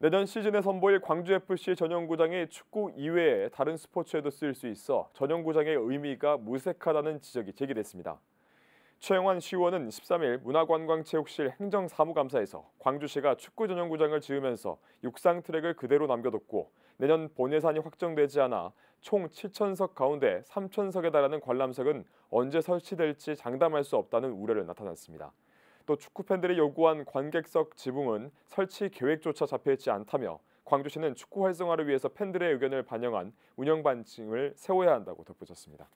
내년 시즌에 선보일 광주FC 전용구장이 축구 이외에 다른 스포츠에도 쓰일 수 있어 전용구장의 의미가 무색하다는 지적이 제기됐습니다. 최영환 시의원은 13일 문화관광체육실 행정사무감사에서 광주시가 축구 전용구장을 지으면서 육상 트랙을 그대로 남겨뒀고 내년 본예산이 확정되지 않아 총 7천석 가운데 3천석에 달하는 관람석은 언제 설치될지 장담할 수 없다는 우려를 나타났습니다. 또 축구 팬들이 요구한 관객석 지붕은 설치 계획조차 잡혀 있지 않다며 광주시는 축구 활성화를 위해서 팬들의 의견을 반영한 운영 반침을 세워야 한다고 덧붙였습니다.